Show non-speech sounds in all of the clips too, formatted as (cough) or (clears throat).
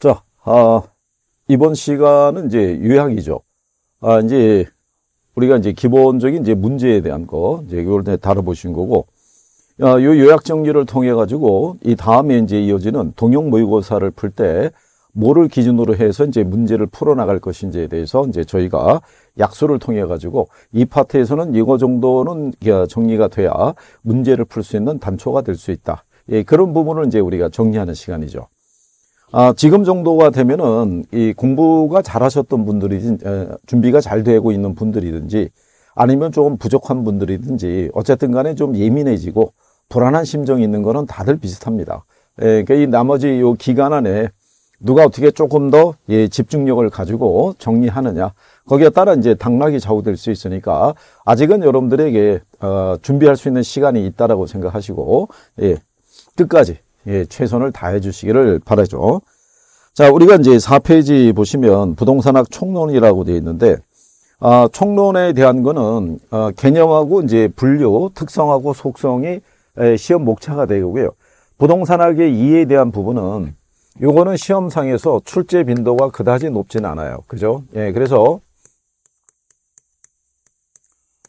자, 아, 이번 시간은 이제 요약이죠. 아, 이제 우리가 이제 기본적인 이제 문제에 대한 거 이제 이걸 다뤄보신 거고, 아, 요 요약 정리를 통해 가지고 이 다음에 이제 이어지는 동영 모의고사를 풀 때 뭐를 기준으로 해서 이제 문제를 풀어나갈 것인지에 대해서 이제 저희가 약수를 통해 가지고 이 파트에서는 이거 정도는 정리가 돼야 문제를 풀 수 있는 단초가 될 수 있다. 예, 그런 부분을 이제 우리가 정리하는 시간이죠. 아, 지금 정도가 되면은 이 공부가 잘하셨던 분들이 든 준비가 잘 되고 있는 분들이든지 아니면 조금 부족한 분들이든지 어쨌든 간에 좀 예민해지고 불안한 심정이 있는 거는 다들 비슷합니다. 예, 그이 그러니까 나머지 요 기간 안에 누가 어떻게 조금 더 예, 집중력을 가지고 정리하느냐 거기에 따라 이제 당락이 좌우될 수 있으니까 아직은 여러분들에게 어, 준비할 수 있는 시간이 있다라고 생각하시고 예, 끝까지 예, 최선을 다해 주시기를 바라죠. 자, 우리가 이제 4페이지 보시면 부동산학 총론이라고 되어 있는데 아, 총론에 대한 거는 아, 개념하고 이제 분류, 특성하고 속성이 에, 시험 목차가 되고요. 부동산학의 이해에 대한 부분은 요거는 시험상에서 출제 빈도가 그다지 높진 않아요. 그죠? 예, 그래서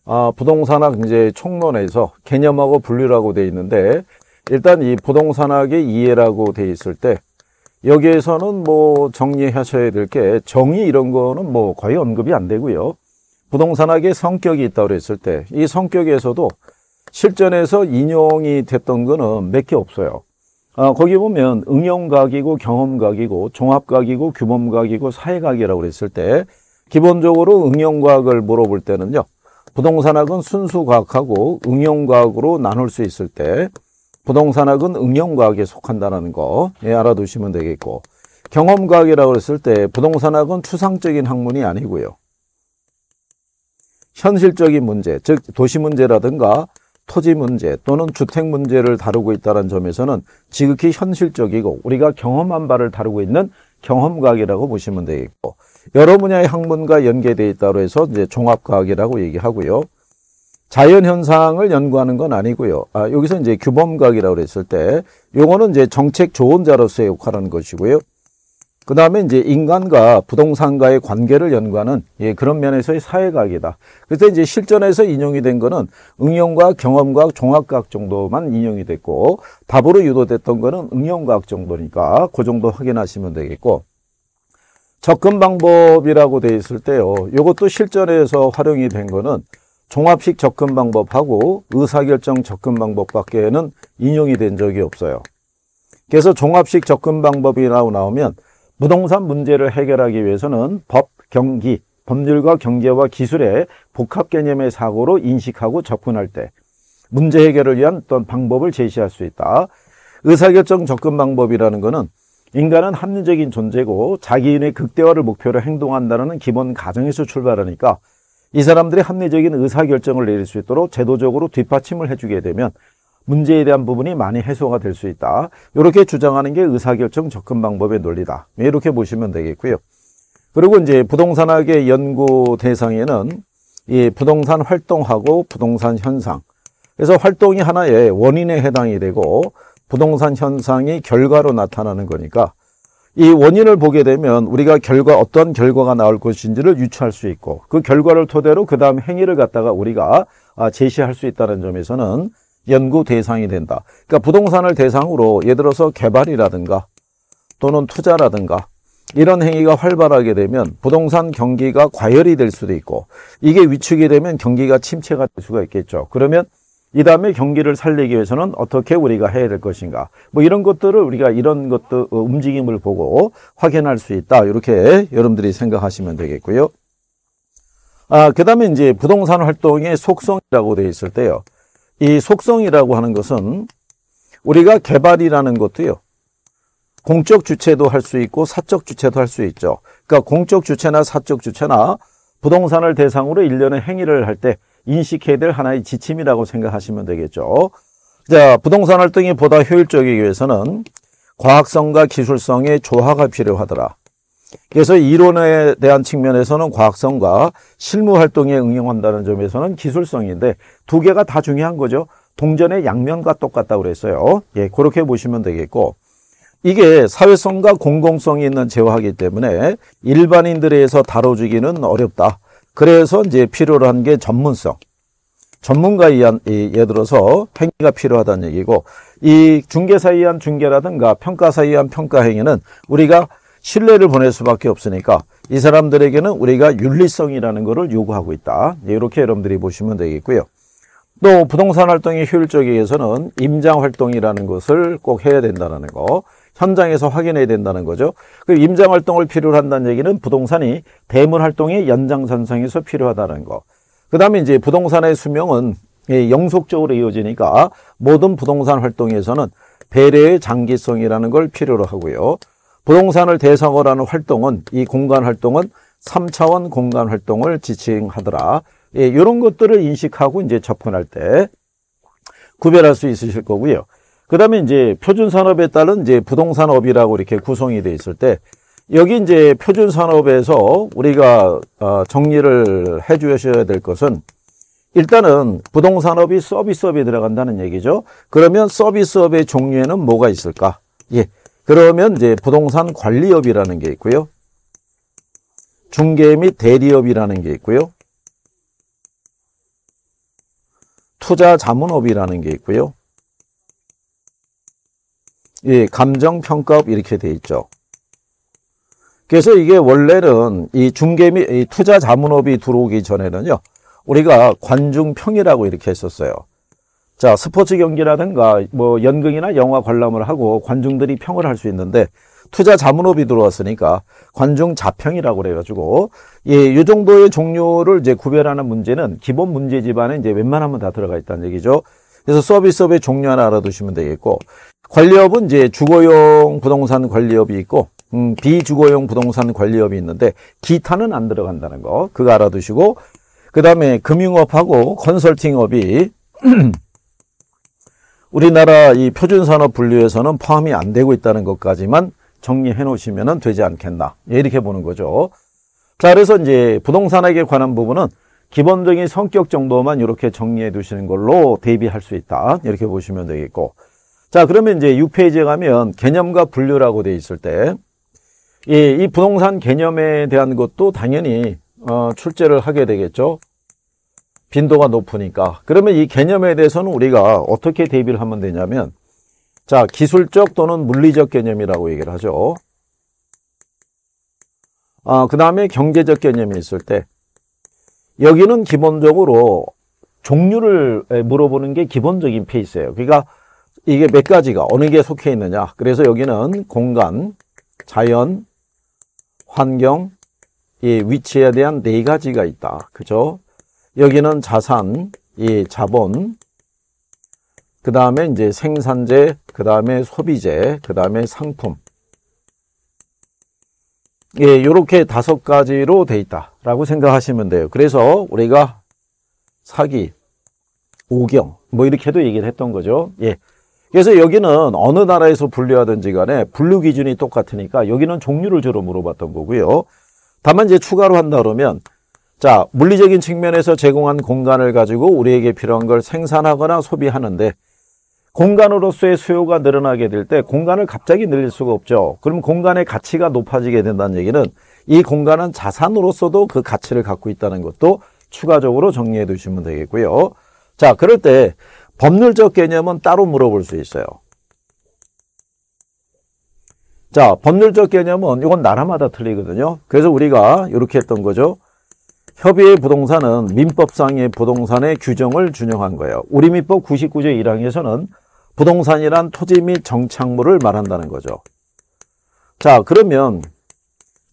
아, 부동산학 이제 총론에서 개념하고 분류라고 되어 있는데 일단 이 부동산학의 이해라고 돼 있을 때 여기에서는 뭐 정리하셔야 될 게 정의 이런 거는 뭐 거의 언급이 안 되고요. 부동산학의 성격이 있다고 그랬을 때 이 성격에서도 실전에서 인용이 됐던 거는 몇 개 없어요. 아, 거기 보면 응용각이고 경험각이고 종합각이고 규범각이고 사회각이라고 그랬을 때 기본적으로 응용과학을 물어볼 때는요. 부동산학은 순수과학하고 응용과학으로 나눌 수 있을 때 부동산학은 응용과학에 속한다는 거 예, 알아두시면 되겠고 경험과학이라고 했을 때 부동산학은 추상적인 학문이 아니고요. 현실적인 문제, 즉 도시 문제라든가 토지 문제 또는 주택 문제를 다루고 있다는 점에서는 지극히 현실적이고 우리가 경험한 바를 다루고 있는 경험과학이라고 보시면 되겠고 여러 분야의 학문과 연계되어 있다고 해서 이제 종합과학이라고 얘기하고요. 자연 현상을 연구하는 건 아니고요. 아, 여기서 이제 규범각이라고 그랬을 때 요거는 이제 정책 조언자로서의 역할하는 것이고요. 그 다음에 이제 인간과 부동산과의 관계를 연구하는 예, 그런 면에서의 사회각이다. 그때 이제 실전에서 인용이 된 거는 응용과 경험과 종합각 정도만 인용이 됐고 답으로 유도됐던 거는 응용각 정도니까 그 정도 확인하시면 되겠고 접근 방법이라고 돼 있을 때요. 요것도 실전에서 활용이 된 거는 종합식 접근 방법하고 의사결정 접근 방법밖에는 인용이 된 적이 없어요. 그래서 종합식 접근 방법이라고 나오면 부동산 문제를 해결하기 위해서는 법, 경기, 법률과 경제와 기술의 복합 개념의 사고로 인식하고 접근할 때 문제 해결을 위한 어떤 방법을 제시할 수 있다. 의사결정 접근 방법이라는 것은 인간은 합리적인 존재고 자기인의 극대화를 목표로 행동한다는 기본 가정에서 출발하니까 이 사람들이 합리적인 의사결정을 내릴 수 있도록 제도적으로 뒷받침을 해주게 되면 문제에 대한 부분이 많이 해소가 될 수 있다. 이렇게 주장하는 게 의사결정 접근 방법의 논리다. 이렇게 보시면 되겠고요. 그리고 이제 부동산학의 연구 대상에는 이 부동산 활동하고 부동산 현상. 그래서 활동이 하나의 원인에 해당이 되고 부동산 현상이 결과로 나타나는 거니까 이 원인을 보게 되면 우리가 결과 어떤 결과가 나올 것인지를 유추할 수 있고 그 결과를 토대로 그 다음 행위를 갖다가 우리가 아, 제시할 수 있다는 점에서는 연구 대상이 된다. 그러니까 부동산을 대상으로 예를 들어서 개발이라든가 또는 투자라든가 이런 행위가 활발하게 되면 부동산 경기가 과열이 될 수도 있고 이게 위축이 되면 경기가 침체가 될 수가 있겠죠. 그러면 이 다음에 경기를 살리기 위해서는 어떻게 우리가 해야 될 것인가 뭐 이런 것들을 우리가 이런 것도 어, 움직임을 보고 확인할 수 있다 이렇게 여러분들이 생각하시면 되겠고요 아, 그 다음에 이제 부동산 활동의 속성이라고 되어 있을 때요 이 속성이라고 하는 것은 우리가 개발이라는 것도요 공적 주체도 할 수 있고 사적 주체도 할 수 있죠 그러니까 공적 주체나 사적 주체나 부동산을 대상으로 일련의 행위를 할때 인식해야 될 하나의 지침이라고 생각하시면 되겠죠. 자, 부동산 활동이 보다 효율적이기 위해서는 과학성과 기술성의 조화가 필요하더라. 그래서 이론에 대한 측면에서는 과학성과 실무 활동에 응용한다는 점에서는 기술성인데 두 개가 다 중요한 거죠. 동전의 양면과 똑같다고 그랬어요. 예, 그렇게 보시면 되겠고 이게 사회성과 공공성이 있는 재화이기 때문에 일반인들에 의해서 다뤄주기는 어렵다. 그래서 이제 필요로 한 게 전문성. 전문가에 의한, 예를 들어서 행위가 필요하다는 얘기고, 이 중개사에 의한 중개라든가 평가사에 의한 평가 행위는 우리가 신뢰를 보낼 수밖에 없으니까 이 사람들에게는 우리가 윤리성이라는 것을 요구하고 있다. 예, 이렇게 여러분들이 보시면 되겠고요. 또 부동산 활동의효율적에의해서는 임장 활동이라는 것을 꼭 해야 된다는 거. 현장에서 확인해야 된다는 거죠. 그 임장 활동을 필요로 한다는 얘기는 부동산이 대문 활동의 연장선상에서 필요하다는 거. 그다음에 이제 부동산의 수명은 예, 영속적으로 이어지니까 모든 부동산 활동에서는 배려의 장기성이라는 걸 필요로 하고요. 부동산을 대상으로 하는 활동은 이 공간 활동은 3차원 공간 활동을 지칭하더라. 예, 이런 것들을 인식하고 이제 접근할 때 구별할 수 있으실 거고요. 그다음에 이제 표준 산업에 따른 이제 부동산업이라고 이렇게 구성이 돼 있을 때 여기 이제 표준 산업에서 우리가 어, 정리를 해 주셔야 될 것은 일단은 부동산업이 서비스업에 들어간다는 얘기죠. 그러면 서비스업의 종류에는 뭐가 있을까? 예. 그러면 이제 부동산 관리업이라는 게 있고요. 중개 및 대리업이라는 게 있고요. 투자 자문업이라는 게 있고요. 예, 감정평가업 이렇게 돼 있죠. 그래서 이게 원래는 이 중개 및이 투자 자문업이 들어오기 전에는요. 우리가 관중평이라고 이렇게 했었어요. 자, 스포츠 경기라든가 뭐 연극이나 영화 관람을 하고 관중들이 평을 할 수 있는데 투자 자문업이 들어왔으니까 관중 자평이라고 그래가지고 예, 요 정도의 종류를 이제 구별하는 문제는 기본 문제집안에 이제 웬만하면 다 들어가 있다는 얘기죠. 그래서 서비스업의 종류 하나 알아두시면 되겠고 관리업은 이제 주거용 부동산 관리업이 있고 음, 비주거용 부동산 관리업이 있는데 기타는 안 들어간다는 거 그거 알아두시고 그 다음에 금융업하고 컨설팅업이 (clears throat) 우리나라 이 표준산업 분류에서는 포함이 안 되고 있다는 것까지만 정리해 놓으시면 되지 않겠나 예, 이렇게 보는 거죠 자 그래서 이제 부동산에 관한 부분은 기본적인 성격 정도만 이렇게 정리해 두시는 걸로 대비할 수 있다 이렇게 보시면 되겠고 자, 그러면 이제 6페이지에 가면 개념과 분류라고 돼 있을 때, 예, 이 부동산 개념에 대한 것도 당연히 어, 출제를 하게 되겠죠. 빈도가 높으니까. 그러면 이 개념에 대해서는 우리가 어떻게 대비를 하면 되냐면, 자, 기술적 또는 물리적 개념이라고 얘기를 하죠. 아, 그 다음에 경제적 개념이 있을 때, 여기는 기본적으로 종류를 물어보는 게 기본적인 페이스예요. 그러니까 이게 몇 가지가 어느 게 속해 있느냐 그래서 여기는 공간, 자연, 환경, 이 위치에 대한 네 가지가 있다 그죠? 여기는 자산, 이 자본, 그 다음에 이제 생산재, 그 다음에 소비재, 그 다음에 상품 예, 이렇게 다섯 가지로 돼 있다라고 생각하시면 돼요. 그래서 우리가 사기, 오경 뭐 이렇게도 얘기를 했던 거죠. 예. 그래서 여기는 어느 나라에서 분류하든지 간에 분류 기준이 똑같으니까 여기는 종류를 주로 물어봤던 거고요. 다만 이제 추가로 한다 그러면 자 물리적인 측면에서 제공한 공간을 가지고 우리에게 필요한 걸 생산하거나 소비하는데 공간으로서의 수요가 늘어나게 될 때 공간을 갑자기 늘릴 수가 없죠. 그럼 공간의 가치가 높아지게 된다는 얘기는 이 공간은 자산으로서도 그 가치를 갖고 있다는 것도 추가적으로 정리해 두시면 되겠고요. 자, 그럴 때 법률적 개념은 따로 물어볼 수 있어요. 자, 법률적 개념은 이건 나라마다 틀리거든요. 그래서 우리가 이렇게 했던 거죠. 협의의 부동산은 민법상의 부동산의 규정을 준용한 거예요. 우리민법 99조 1항에서는 부동산이란 토지 및 정착물을 말한다는 거죠. 자, 그러면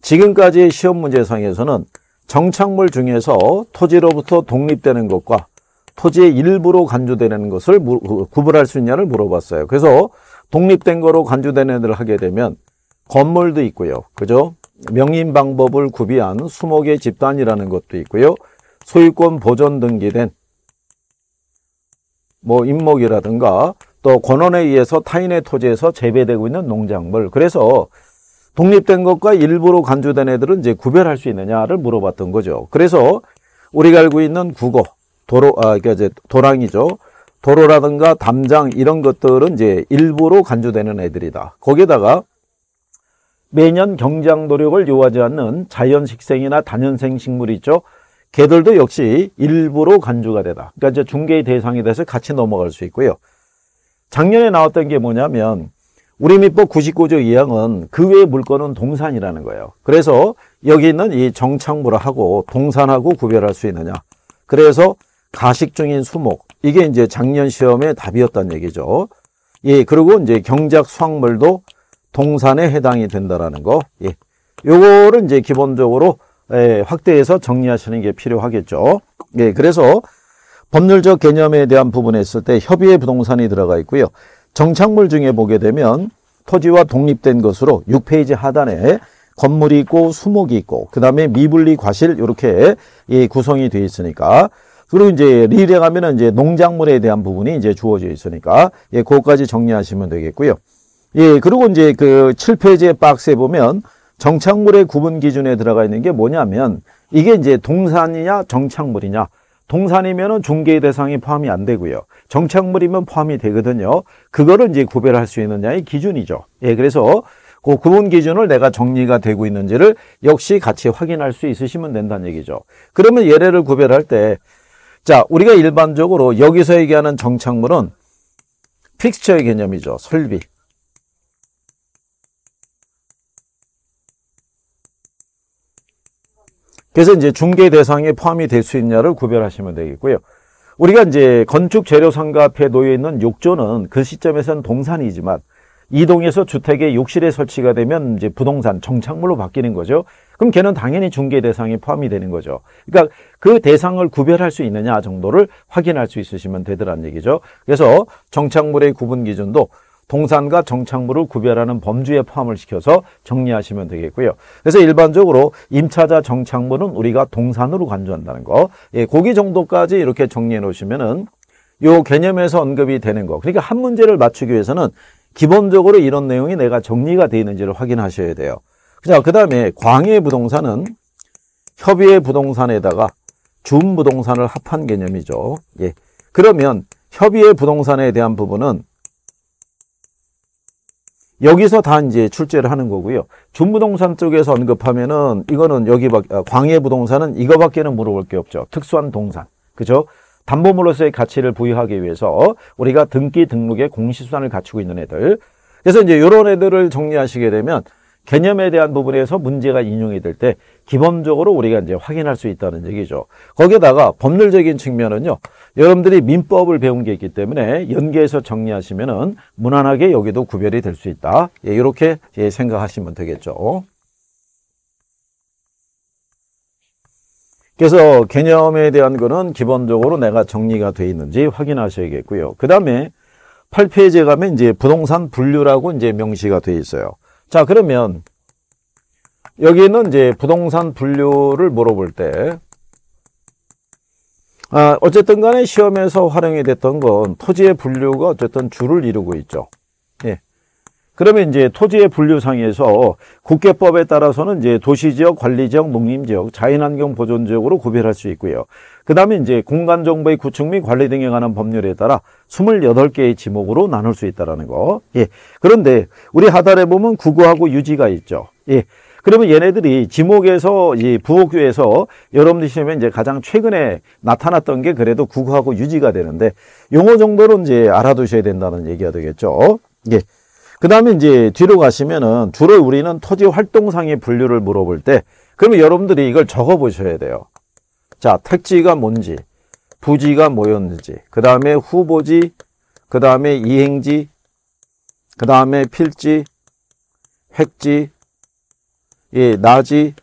지금까지의 시험 문제상에서는 정착물 중에서 토지로부터 독립되는 것과 토지의 일부로 간주되는 것을 구분할 수 있냐를 물어봤어요. 그래서 독립된 거로 간주된 애들 하게 되면 건물도 있고요. 그죠? 명인 방법을 구비한 수목의 집단이라는 것도 있고요. 소유권 보존 등기된 뭐 임목이라든가 또 권원에 의해서 타인의 토지에서 재배되고 있는 농작물. 그래서 독립된 것과 일부로 간주된 애들은 이제 구별할 수 있느냐를 물어봤던 거죠. 그래서 우리가 알고 있는 국어, 도로 아 그러니까 이제 도랑이죠. 도로라든가 담장 이런 것들은 이제 일부로 간주되는 애들이다. 거기에다가 매년 경장 노력을 요하지 않는 자연식생이나 단연생 식물이 있죠. 개들도 역시 일부로 간주가 되다. 그러니까 이제 중개의 대상이 돼서 같이 넘어갈 수 있고요. 작년에 나왔던 게 뭐냐면 우리 민보 99조 2항은 그 외의 물건은 동산이라는 거예요. 그래서 여기 있는 이 정착물하고 동산하고 구별할 수 있느냐. 그래서 가식 중인 수목 이게 이제 작년 시험의 답이었다는 얘기죠. 예, 그리고 이제 경작 수확물도 동산에 해당이 된다라는 거. 예. 요거를 이제 기본적으로 예, 확대해서 정리하시는 게 필요하겠죠. 예, 그래서 법률적 개념에 대한 부분에 있을 때 협의의 부동산이 들어가 있고요. 정착물 중에 보게 되면 토지와 독립된 것으로 6페이지 하단에 건물이 있고 수목이 있고 그 다음에 미분리 과실 이렇게 예, 구성이 되어 있으니까 그리고 이제 리에 가면은 이제 농작물에 대한 부분이 이제 주어져 있으니까 예, 그것까지 정리하시면 되겠고요. 예, 그리고 이제 그 7페이지 의 박스에 보면 정착물의 구분 기준에 들어가 있는 게 뭐냐면 이게 이제 동산이냐 정착물이냐 동산이면은 중개 대상이 포함이 안 되고요. 정착물이면 포함이 되거든요. 그거를 이제 구별할 수 있느냐의 기준이죠. 예, 그래서 그 구분 기준을 내가 정리가 되고 있는지를 역시 같이 확인할 수 있으시면 된다는 얘기죠. 그러면 예례를 구별할 때 자, 우리가 일반적으로 여기서 얘기하는 정착물은 픽스처의 개념이죠. 설비. 그래서 이제 중개 대상에 포함이 될 수 있냐를 구별하시면 되겠고요. 우리가 이제 건축 재료 상가 앞에 놓여 있는 욕조는 그 시점에서는 동산이지만 이동해서 주택의 욕실에 설치가 되면 이제 부동산 정착물로 바뀌는 거죠. 그럼 걔는 당연히 중개 대상에 포함이 되는 거죠. 그러니까 그 대상을 구별할 수 있느냐 정도를 확인할 수 있으시면 되더란 얘기죠. 그래서 정착물의 구분 기준도 동산과 정착물을 구별하는 범주에 포함을 시켜서 정리하시면 되겠고요. 그래서 일반적으로 임차자 정착물은 우리가 동산으로 간주한다는 거. 예, 고기 정도까지 이렇게 정리해 놓으시면은 요 개념에서 언급이 되는 거. 그러니까 한 문제를 맞추기 위해서는 기본적으로 이런 내용이 내가 정리가 되어 있는지를 확인하셔야 돼요. 자, 그 다음에 광해 부동산은 협의의 부동산에다가 준 부동산을 합한 개념이죠. 예. 그러면 협의의 부동산에 대한 부분은 여기서 다 이제 출제를 하는 거고요. 준부동산 쪽에서 언급하면은 이거는 여기 아, 광해 부동산은 이거밖에는 물어볼 게 없죠. 특수한 동산. 그죠? 담보물로서의 가치를 부여하기 위해서 우리가 등기 등록의 공시수단을 갖추고 있는 애들. 그래서 이제 이런 애들을 정리하시게 되면 개념에 대한 부분에서 문제가 인용이 될 때 기본적으로 우리가 이제 확인할 수 있다는 얘기죠. 거기에다가 법률적인 측면은요. 여러분들이 민법을 배운 게 있기 때문에 연계해서 정리하시면은 무난하게 여기도 구별이 될 수 있다. 예, 이렇게 예, 생각하시면 되겠죠. 그래서 개념에 대한 거는 기본적으로 내가 정리가 돼 있는지 확인하셔야겠고요. 그 다음에 8페이지에 가면 이제 부동산 분류라고 이제 명시가 돼 있어요. 자, 그러면 여기는 이제 부동산 분류를 물어볼 때 아, 어쨌든 간에 시험에서 활용이 됐던 건 토지의 분류가 어쨌든 주를 이루고 있죠. 그러면 이제 토지의 분류상에서 국계법에 따라서는 이제 도시지역, 관리지역, 농림지역, 자연환경 보존지역으로 구별할 수 있고요. 그 다음에 이제 공간정보의 구축 및 관리 등에 관한 법률에 따라 28개의 지목으로 나눌 수 있다는 거. 예. 그런데 우리 하단에 보면 구구하고 유지가 있죠. 예. 그러면 얘네들이 지목에서 이 부호교에서 여러분들이 시험에 이제 가장 최근에 나타났던 게 그래도 구구하고 유지가 되는데 용어 정도는 이제 알아두셔야 된다는 얘기가 되겠죠. 예. 그 다음에 이제 뒤로 가시면은 주로 우리는 토지 활동상의 분류를 물어볼 때 그러면 여러분들이 이걸 적어 보셔야 돼요. 자, 택지가 뭔지, 부지가 뭐였는지, 그 다음에 후보지, 그 다음에 이행지, 그 다음에 필지, 핵지, 예, 나지,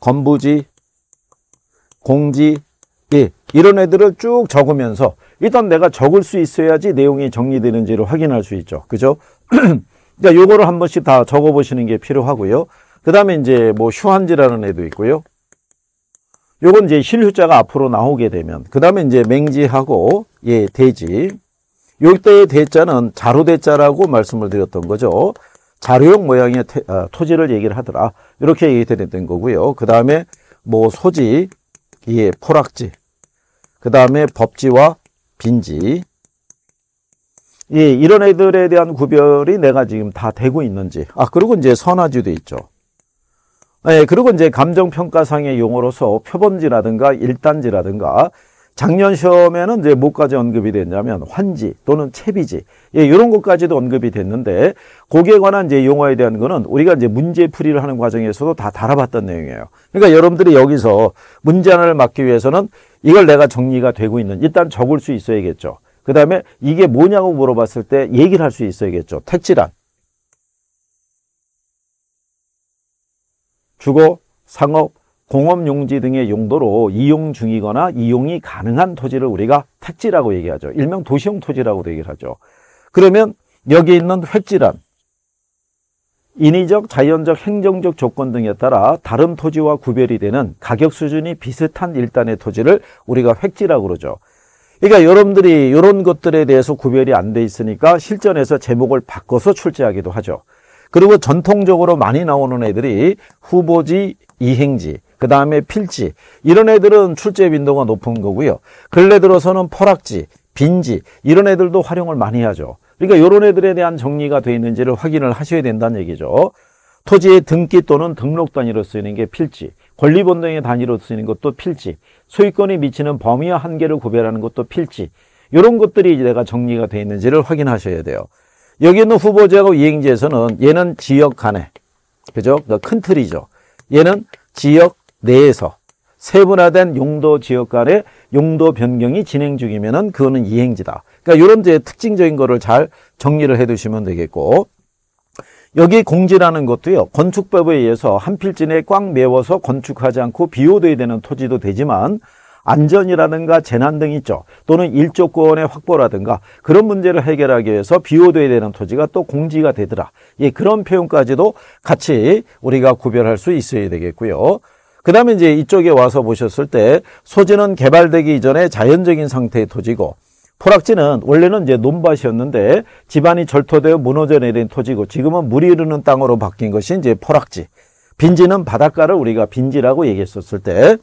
건부지, 공지, 예, 이런 애들을 쭉 적으면서 일단 내가 적을 수 있어야지 내용이 정리되는지를 확인할 수 있죠. 그죠? 그러니까 (clears throat) 요거를 한 번씩 다 적어 보시는 게 필요하고요. 그다음에 이제 뭐 휴한지라는 애도 있고요. 요건 이제 실휴자가 앞으로 나오게 되면 그다음에 이제 맹지하고 예, 대지. 요때의 대자는 자로 대자라고 말씀을 드렸던 거죠. 자료용 모양의 태, 아, 토지를 얘기를 하더라. 이렇게 얘기했던 거고요. 그다음에 뭐 소지, 예, 포락지. 그다음에 법지와 빈지. 예, 이런 애들에 대한 구별이 내가 지금 다 되고 있는지. 아, 그리고 이제 선화지도 있죠. 예, 그리고 이제 감정평가상의 용어로서 표범지라든가 일단지라든가 작년 시험에는 이제 뭐까지 언급이 됐냐면 환지 또는 채비지 예, 이런 것까지도 언급이 됐는데 거기에 관한 이제 용어에 대한 거는 우리가 이제 문제 풀이를 하는 과정에서도 다달아봤던 내용이에요. 그러니까 여러분들이 여기서 문제 하나를 막기 위해서는 이걸 내가 정리가 되고 있는 일단 적을 수 있어야겠죠. 그 다음에 이게 뭐냐고 물어봤을 때 얘기를 할 수 있어야겠죠. 퇴치란. 주거, 상업, 공업용지 등의 용도로 이용 중이거나 이용이 가능한 토지를 우리가 택지라고 얘기하죠. 일명 도시용 토지라고도 얘기를 하죠. 그러면 여기 있는 획지란 인위적, 자연적, 행정적 조건 등에 따라 다른 토지와 구별이 되는 가격 수준이 비슷한 일단의 토지를 우리가 획지라고 그러죠. 그러니까 여러분들이 이런 것들에 대해서 구별이 안 돼 있으니까 실전에서 제목을 바꿔서 출제하기도 하죠. 그리고 전통적으로 많이 나오는 애들이 후보지, 이행지, 그 다음에 필지 이런 애들은 출제 빈도가 높은 거고요. 근래 들어서는 퍼락지, 빈지 이런 애들도 활용을 많이 하죠. 그러니까 이런 애들에 대한 정리가 되어 있는지를 확인을 하셔야 된다는 얘기죠. 토지의 등기 또는 등록 단위로 쓰이는 게 필지 권리본등의 단위로 쓰는 이 것도 필지, 소유권이 미치는 범위와 한계를 구별하는 것도 필지, 이런 것들이 내가 정리가 되어 있는지를 확인하셔야 돼요. 여기 있는 후보자하고 이행지에서는 얘는 지역 간에, 그죠? 그러니까 큰 틀이죠. 얘는 지역 내에서 세분화된 용도 지역 간의 용도 변경이 진행 중이면은 그거는 이행지다. 그러니까 이런 이제 특징적인 거를 잘 정리를 해 두시면 되겠고 여기 공지라는 것도요. 건축법에 의해서 한 필진에 꽉 메워서 건축하지 않고 비워둬야 되는 토지도 되지만 안전이라든가 재난 등이 있죠. 또는 일조권의 확보라든가 그런 문제를 해결하기 위해서 비워둬야 되는 토지가 또 공지가 되더라. 예, 그런 표현까지도 같이 우리가 구별할 수 있어야 되겠고요. 그 다음에 이제 이쪽에 와서 보셨을 때 소재는 개발되기 이전에 자연적인 상태의 토지고 포락지는 원래는 이제 논밭이었는데 집안이 절토되어 무너져 내린 토지고 지금은 물이 흐르는 땅으로 바뀐 것이 이제 포락지. 빈지는 바닷가를 우리가 빈지라고 얘기했었을 때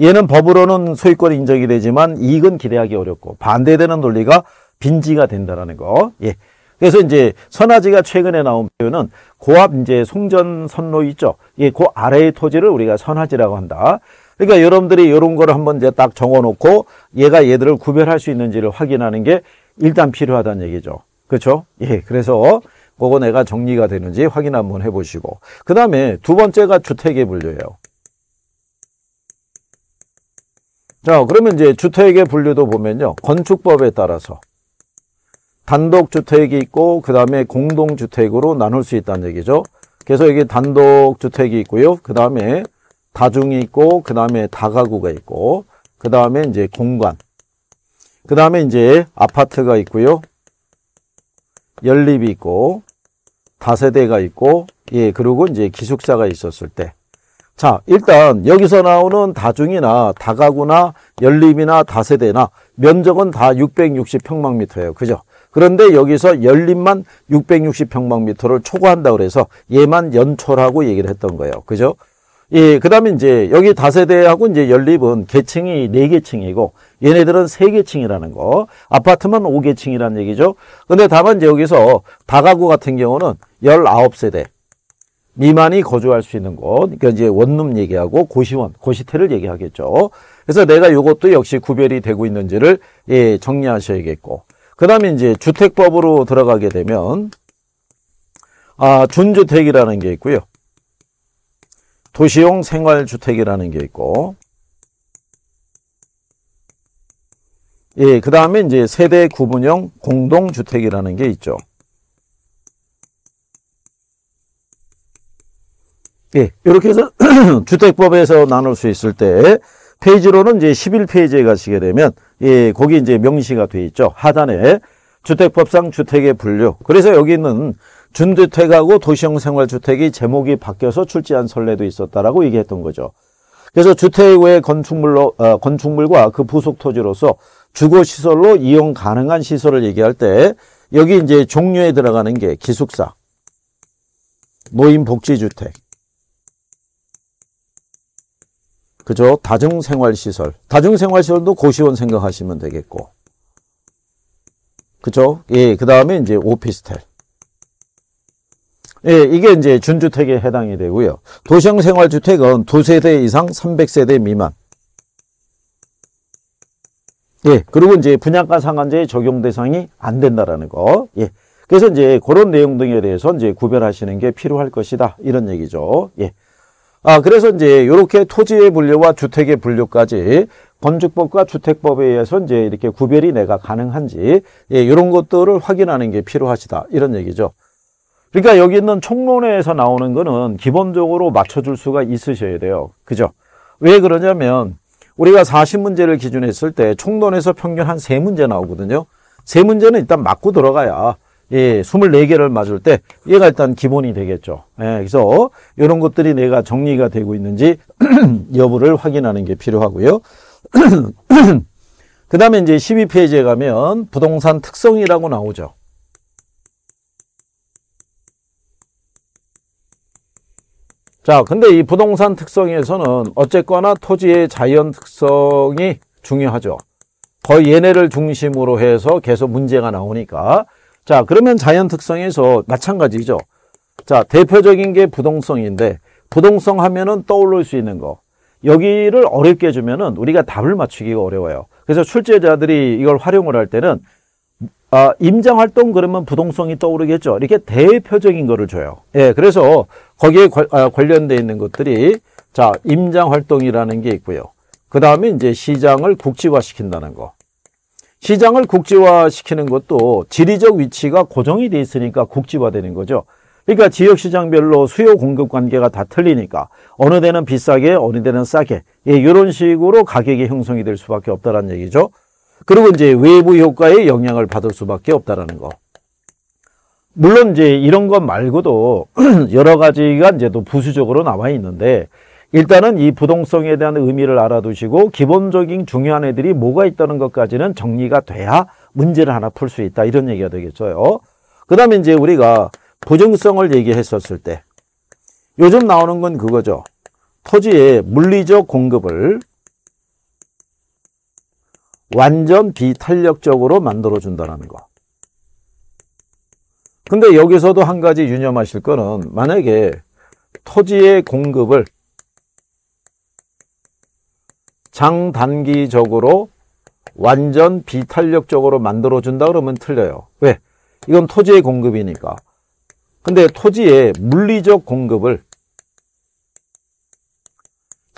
얘는 법으로는 소유권 인정이 되지만 이익은 기대하기 어렵고 반대되는 논리가 빈지가 된다라는 거. 예. 그래서 이제 선화지가 최근에 나온 표현은 고압 이제 송전 선로 있죠. 예, 그 아래의 토지를 우리가 선화지라고 한다. 그러니까 여러분들이 이런 거를 한번 이제 딱 적어놓고 얘가 얘들을 구별할 수 있는지를 확인하는 게 일단 필요하다는 얘기죠. 그렇죠? 예, 그래서 그거 내가 정리가 되는지 확인 한번 해보시고 그 다음에 두 번째가 주택의 분류예요. 자 그러면 이제 주택의 분류도 보면요. 건축법에 따라서 단독주택이 있고 그 다음에 공동주택으로 나눌 수 있다는 얘기죠. 그래서 여기 단독주택이 있고요. 그 다음에 다중이 있고 그 다음에 다가구가 있고 그 다음에 이제 공간 그 다음에 이제 아파트가 있고요 연립이 있고 다세대가 있고 예 그리고 이제 기숙사가 있었을 때 자 일단 여기서 나오는 다중이나 다가구나 연립이나 다세대나 면적은 다 660평방미터예요 그죠 그런데 여기서 연립만 660평방미터를 초과한다 그래서 얘만 연초라고 얘기를 했던 거예요 그죠 예, 그 다음에 이제 여기 다세대하고 이제 연립은 계층이 네계층이고 얘네들은 세계층이라는 거. 아파트만 5계층이라는 얘기죠. 근데 다만 이제 여기서 다가구 같은 경우는 1 9 세대 미만이 거주할 수 있는 곳. 그러니까 이제 원룸 얘기하고 고시원, 고시텔을 얘기하겠죠. 그래서 내가 이것도 역시 구별이 되고 있는지를 예, 정리하셔야겠고. 그 다음에 이제 주택법으로 들어가게 되면 아, 준주택이라는 게 있고요. 도시용 생활주택이라는 게 있고 예, 그 다음에 이제 세대 구분형 공동주택이라는 게 있죠. 예, 이렇게 해서 (clears throat) 주택법에서 나눌 수 있을 때 페이지로는 이제 11페이지에 가시게 되면 예, 거기 이제 명시가 돼 있죠. 하단에 주택법상 주택의 분류. 그래서 여기 있는 준주택하고 도시형 생활주택이 제목이 바뀌어서 출제한 선례도 있었다라고 얘기했던 거죠. 그래서 주택 외 건축물로 어, 건축물과 그 부속 토지로서 주거 시설로 이용 가능한 시설을 얘기할 때 여기 이제 종류에 들어가는 게 기숙사, 노인 복지 주택. 그죠? 다중 생활 시설. 다중 생활 시설도 고시원 생각하시면 되겠고. 그죠? 예, 그다음에 이제 오피스텔. 예, 이게 이제 준주택에 해당이 되고요. 도시형 생활주택은 두세대 이상 300세대 미만. 예, 그리고 이제 분양가 상한제 적용 대상이 안 된다라는 거. 예. 그래서 이제 그런 내용 등에 대해서 이제 구별하시는 게 필요할 것이다. 이런 얘기죠. 예. 아, 그래서 이제 이렇게 토지의 분류와 주택의 분류까지 건축법과 주택법에 의해서 이제 이렇게 구별이 내가 가능한지, 예, 이런 것들을 확인하는 게 필요하시다. 이런 얘기죠. 그러니까 여기 있는 총론에서 나오는 거는 기본적으로 맞춰줄 수가 있으셔야 돼요. 그죠? 왜 그러냐면 우리가 40문제를 기준 했을 때 총론에서 평균 한 3문제 나오거든요. 3문제는 일단 맞고 들어가야 예, 24개를 맞을 때 얘가 일단 기본이 되겠죠. 예, 그래서 이런 것들이 내가 정리가 되고 있는지 (clears throat) 여부를 확인하는 게 필요하고요. (clears throat) 그 다음에 이제 12페이지에 가면 부동산 특성이라고 나오죠. 자, 근데 이 부동산 특성에서는 어쨌거나 토지의 자연 특성이 중요하죠. 거의 얘네를 중심으로 해서 계속 문제가 나오니까. 자, 그러면 자연 특성에서 마찬가지죠. 자, 대표적인 게 부동성인데 부동성 하면은 떠오를 수 있는 거. 여기를 어렵게 주면은 우리가 답을 맞추기가 어려워요. 그래서 출제자들이 이걸 활용을 할 때는 아, 임장활동 그러면 부동성이 떠오르겠죠. 이렇게 대표적인 거를 줘요. 예, 그래서 거기에 관, 아, 관련돼 있는 것들이 자 임장활동이라는 게 있고요. 그 다음에 이제 시장을 국지화시킨다는 거. 시장을 국지화시키는 것도 지리적 위치가 고정이 돼 있으니까 국지화되는 거죠. 그러니까 지역시장별로 수요 공급 관계가 다 틀리니까 어느 데는 비싸게 어느 데는 싸게 예, 이런 식으로 가격이 형성이 될 수밖에 없다는 얘기죠. 그리고 이제 외부 효과에 영향을 받을 수밖에 없다라는 거. 물론 이제 이런 것 말고도 (clears throat) 여러 가지가 이제 또 부수적으로 남아 있는데 일단은 이 부동성에 대한 의미를 알아두시고 기본적인 중요한 애들이 뭐가 있다는 것까지는 정리가 돼야 문제를 하나 풀 수 있다 이런 얘기가 되겠죠그 다음에 이제 우리가 부정성을 얘기했었을 때 요즘 나오는 건 그거죠. 토지의 물리적 공급을 완전 비탄력적으로 만들어준다는 거. 근데 여기서도 한 가지 유념하실 거는 만약에 토지의 공급을 장단기적으로 완전 비탄력적으로 만들어준다 그러면 틀려요. 왜? 이건 토지의 공급이니까. 근데 토지의 물리적 공급을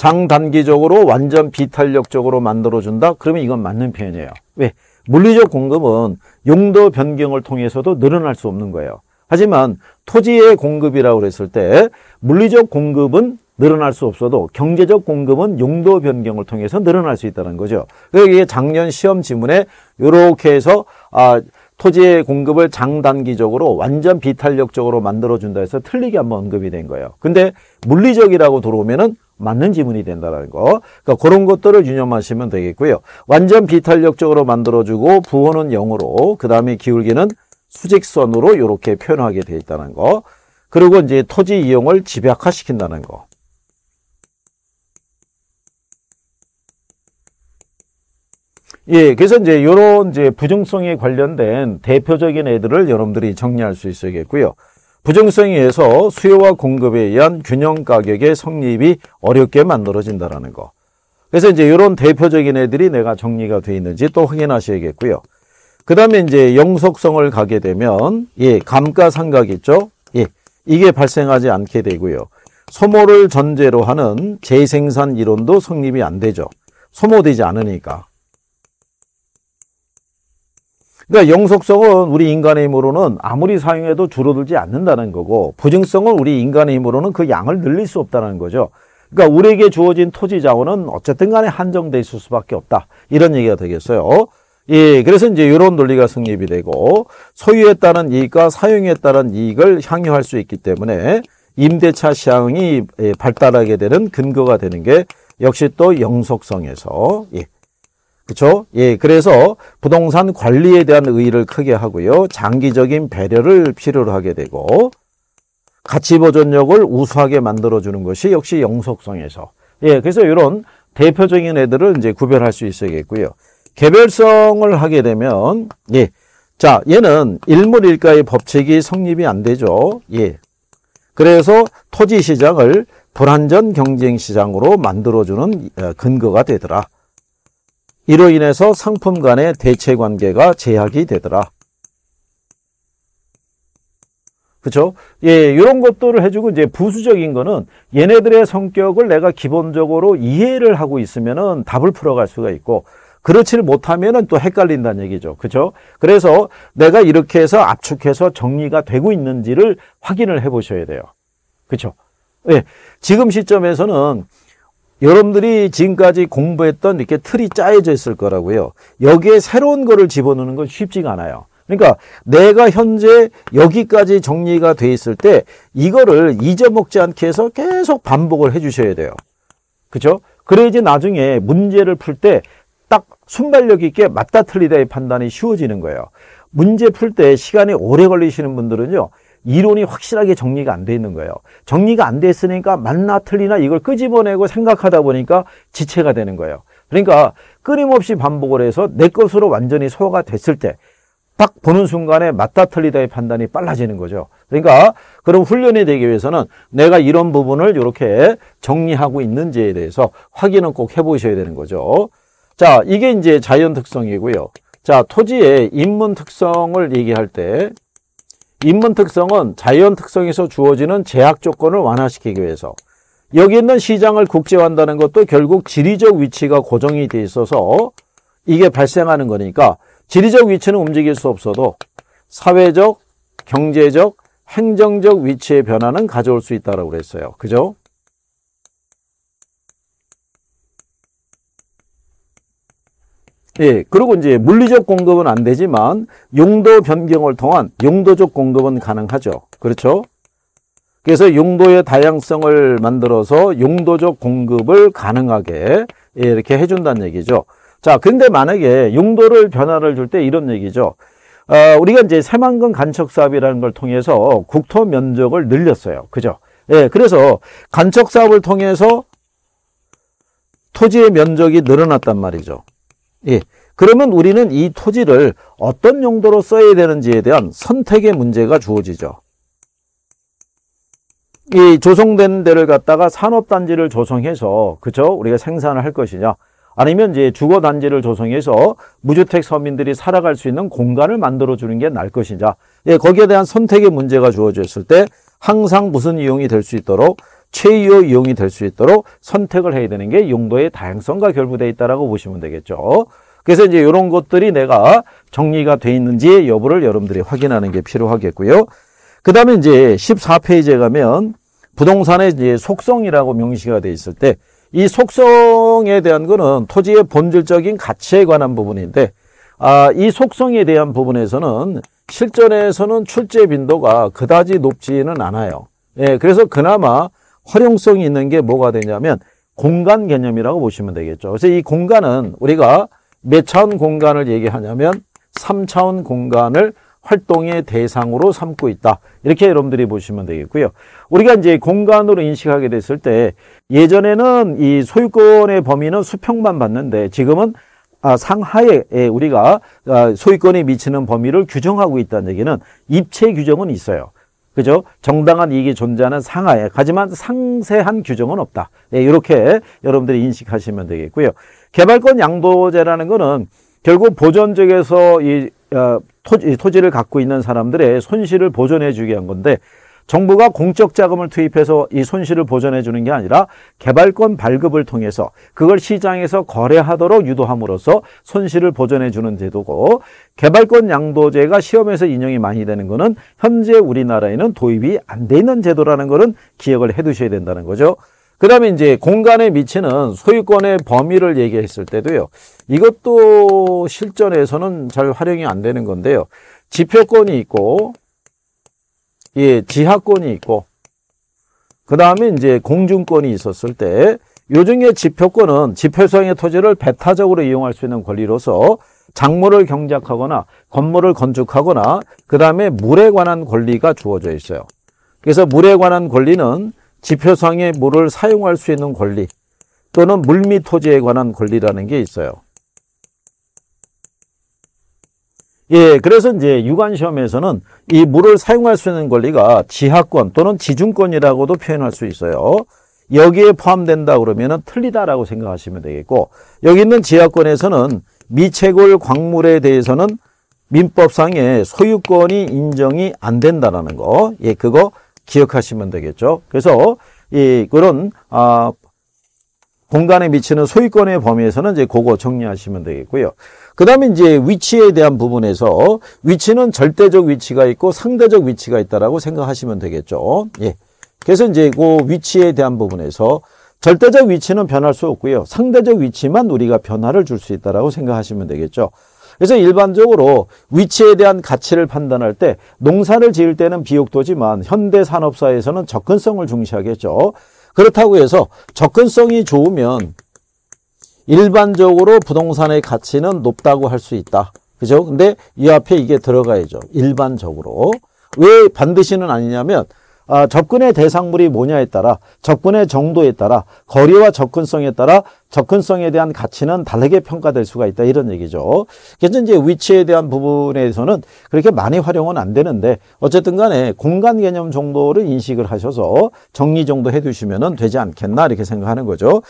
장단기적으로 완전 비탄력적으로 만들어준다? 그러면 이건 맞는 표현이에요. 왜? 물리적 공급은 용도 변경을 통해서도 늘어날 수 없는 거예요. 하지만 토지의 공급이라고 했을 때 물리적 공급은 늘어날 수 없어도 경제적 공급은 용도 변경을 통해서 늘어날 수 있다는 거죠. 그래서 이게 작년 시험 지문에 이렇게 해서 아, 토지의 공급을 장단기적으로 완전 비탄력적으로 만들어준다 해서 틀리게 한번 언급이 된 거예요. 근데 물리적이라고 들어오면은 맞는 지문이 된다는 거. 그러니까 그런 것들을 유념하시면 되겠고요. 완전 비탄력적으로 만들어주고 부호는 0으로 그 다음에 기울기는 수직선으로 이렇게 표현하게 되어 있다는 거. 그리고 이제 토지 이용을 집약화시킨다는 거. 예, 그래서 이제 요런 이제 부정성에 관련된 대표적인 애들을 여러분들이 정리할 수 있어야겠고요. 부정성에 의해서 수요와 공급에 의한 균형 가격의 성립이 어렵게 만들어진다라는 거. 그래서 이제 이런 대표적인 애들이 내가 정리가 돼 있는지 또 확인하셔야겠고요. 그 다음에 이제 영속성을 가게 되면 예 감가상각 있죠. 예 이게 발생하지 않게 되고요. 소모를 전제로 하는 재생산 이론도 성립이 안 되죠. 소모되지 않으니까. 그러니까 영속성은 우리 인간의 힘으로는 아무리 사용해도 줄어들지 않는다는 거고 부증성은 우리 인간의 힘으로는 그 양을 늘릴 수 없다는 거죠. 그러니까 우리에게 주어진 토지 자원은 어쨌든 간에 한정돼 있을 수밖에 없다. 이런 얘기가 되겠어요. 예, 그래서 이제 이런 논리가 성립이 되고 소유에 따른 이익과 사용에 따른 이익을 향유할 수 있기 때문에 임대차 시장이 예, 발달하게 되는 근거가 되는 게 역시 또 영속성에서 예, 그렇죠? 예, 그래서 부동산 관리에 대한 의의를 크게 하고요. 장기적인 배려를 필요로 하게 되고 가치 보존력을 우수하게 만들어 주는 것이 역시 영속성에서 예, 그래서 이런 대표적인 애들을 이제 구별할 수 있어야겠고요. 개별성을 하게 되면 예. 자, 얘는 일물일가의 법칙이 성립이 안 되죠. 예. 그래서 토지 시장을 불완전 경쟁 시장으로 만들어 주는 어, 근거가 되더라. 이로 인해서 상품 간의 대체 관계가 제약이 되더라. 그렇죠? 예, 이런 것들을 해주고 이제 부수적인 거는 얘네들의 성격을 내가 기본적으로 이해를 하고 있으면은 답을 풀어갈 수가 있고 그렇지를 못하면은 또 헷갈린다는 얘기죠. 그렇죠? 그래서 내가 이렇게 해서 압축해서 정리가 되고 있는지를 확인을 해보셔야 돼요. 그렇죠? 예, 지금 시점에서는 여러분들이 지금까지 공부했던 이렇게 틀이 짜여져 있을 거라고요. 여기에 새로운 거를 집어넣는 건 쉽지가 않아요. 그러니까 내가 현재 여기까지 정리가 돼 있을 때 이거를 잊어먹지 않게 해서 계속 반복을 해 주셔야 돼요. 그렇죠? 그래야지 나중에 문제를 풀 때 딱 순발력 있게 맞다 틀리다의 판단이 쉬워지는 거예요. 문제 풀 때 시간이 오래 걸리시는 분들은요. 이론이 확실하게 정리가 안 돼 있는 거예요. 정리가 안돼 있으니까 맞나 틀리나 이걸 끄집어내고 생각하다 보니까 지체가 되는 거예요. 그러니까 끊임없이 반복을 해서 내 것으로 완전히 소화가 됐을 때 딱 보는 순간에 맞다 틀리다의 판단이 빨라지는 거죠. 그러니까 그런 훈련이 되기 위해서는 내가 이런 부분을 이렇게 정리하고 있는지에 대해서 확인은 꼭 해보셔야 되는 거죠. 자, 이게 이제 자연 특성이고요. 자, 토지의 입문 특성을 얘기할 때 인문 특성은 자연 특성에서 주어지는 제약 조건을 완화시키기 위해서 여기 있는 시장을 국제화한다는 것도 결국 지리적 위치가 고정이 돼 있어서 이게 발생하는 거니까 지리적 위치는 움직일 수 없어도 사회적, 경제적, 행정적 위치의 변화는 가져올 수 있다고 그랬어요. 그죠? 예, 그리고 이제 물리적 공급은 안 되지만 용도 변경을 통한 용도적 공급은 가능하죠. 그렇죠? 그래서 용도의 다양성을 만들어서 용도적 공급을 가능하게 예, 이렇게 해준다는 얘기죠. 자, 근데 만약에 용도를 변화를 줄 때 이런 얘기죠. 어, 우리가 이제 새만금 간척 사업이라는 걸 통해서 국토 면적을 늘렸어요. 그죠? 예, 그래서 간척 사업을 통해서 토지의 면적이 늘어났단 말이죠. 예. 그러면 우리는 이 토지를 어떤 용도로 써야 되는지에 대한 선택의 문제가 주어지죠. 이 조성된 데를 갖다가 산업단지를 조성해서 그죠 우리가 생산을 할 것이냐 아니면 이제 주거단지를 조성해서 무주택 서민들이 살아갈 수 있는 공간을 만들어주는 게 나을 것이냐 예, 거기에 대한 선택의 문제가 주어졌을 때 항상 무슨 이용이 될 수 있도록 최유의 이용이 될 수 있도록 선택을 해야 되는 게 용도의 다양성과 결부되어 있다라고 보시면 되겠죠. 그래서 이제 이런 것들이 내가 정리가 돼 있는지 여부를 여러분들이 확인하는 게 필요하겠고요. 그 다음에 이제 14페이지에 가면 부동산의 이제 속성이라고 명시가 돼 있을 때 이 속성에 대한 거는 토지의 본질적인 가치에 관한 부분인데 아, 이 속성에 대한 부분에서는 실전에서는 출제 빈도가 그다지 높지는 않아요. 예, 그래서 그나마 활용성이 있는 게 뭐가 되냐면 공간 개념이라고 보시면 되겠죠. 그래서 이 공간은 우리가 몇 차원 공간을 얘기하냐면 3차원 공간을 활동의 대상으로 삼고 있다. 이렇게 여러분들이 보시면 되겠고요. 우리가 이제 공간으로 인식하게 됐을 때 예전에는 이 소유권의 범위는 수평만 봤는데 지금은 아, 상하에 우리가 아, 소유권이 미치는 범위를 규정하고 있다는 얘기는 입체 규정은 있어요. 그죠? 정당한 이익이 존재하는 상하에 하지만 상세한 규정은 없다. 네, 이렇게 여러분들이 인식하시면 되겠고요. 개발권 양도제라는 것은 결국 보전 적에서 이, 어, 토지, 토지를 갖고 있는 사람들의 손실을 보존해 주기 위한 건데 정부가 공적 자금을 투입해서 이 손실을 보전해 주는 게 아니라 개발권 발급을 통해서 그걸 시장에서 거래하도록 유도함으로써 손실을 보전해 주는 제도고 개발권 양도제가 시험에서 인용이 많이 되는 거는 현재 우리나라에는 도입이 안돼 있는 제도라는 거는 기억을 해 두셔야 된다는 거죠. 그 다음에 이제 공간에 미치는 소유권의 범위를 얘기했을 때도요. 이것도 실전에서는 잘 활용이 안 되는 건데요. 지표권이 있고 예, 지하권이 있고 그 다음에 이제 공중권이 있었을 때 요중에 지표권은 지표상의 토지를 배타적으로 이용할 수 있는 권리로서 작물을 경작하거나 건물을 건축하거나 그 다음에 물에 관한 권리가 주어져 있어요. 그래서 물에 관한 권리는 지표상의 물을 사용할 수 있는 권리 또는 물밑 토지에 관한 권리라는 게 있어요. 예, 그래서 이제 유관 시험에서는 이 물을 사용할 수 있는 권리가 지하권 또는 지중권이라고도 표현할 수 있어요. 여기에 포함된다 그러면 틀리다라고 생각하시면 되겠고 여기 있는 지하권에서는 미채굴 광물에 대해서는 민법상의 소유권이 인정이 안 된다라는 거. 예, 그거 기억하시면 되겠죠. 그래서 이 그런 아 공간에 미치는 소유권의 범위에서는 이제 그거 정리하시면 되겠고요. 그 다음에 이제 위치에 대한 부분에서 위치는 절대적 위치가 있고 상대적 위치가 있다라고 생각하시면 되겠죠. 예. 그래서 이제 그 위치에 대한 부분에서 절대적 위치는 변할 수 없고요. 상대적 위치만 우리가 변화를 줄 수 있다라고 생각하시면 되겠죠. 그래서 일반적으로 위치에 대한 가치를 판단할 때 농사를 지을 때는 비옥도지만 현대 산업사에서는 접근성을 중시하겠죠. 그렇다고 해서 접근성이 좋으면 일반적으로 부동산의 가치는 높다고 할 수 있다. 그죠? 근데 이 앞에 이게 들어가야죠. 일반적으로. 왜 반드시는 아니냐면 아, 접근의 대상물이 뭐냐에 따라 접근의 정도에 따라 거리와 접근성에 따라 접근성에 대한 가치는 다르게 평가될 수가 있다 이런 얘기죠. 그래서 이제 위치에 대한 부분에서는 그렇게 많이 활용은 안 되는데 어쨌든 간에 공간 개념 정도를 인식을 하셔서 정리 정도 해두시면 되지 않겠나 이렇게 생각하는 거죠.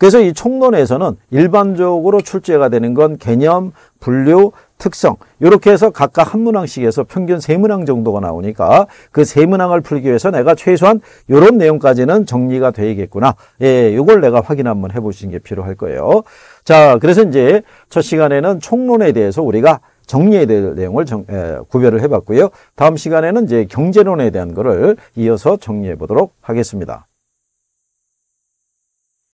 그래서 이 총론에서는 일반적으로 출제가 되는 건 개념, 분류, 특성 이렇게 해서 각각 한 문항씩에서 평균 세 문항 정도가 나오니까 그 세 문항을 풀기 위해서 내가 최소한 이런 내용까지는 정리가 되겠구나. 예, 이걸 내가 확인 한번 해보시는 게 필요할 거예요. 자, 그래서 이제 첫 시간에는 총론에 대해서 우리가 정리해야될 내용을 정, 에, 구별을 해봤고요. 다음 시간에는 이제 경제론에 대한 거를 이어서 정리해 보도록 하겠습니다.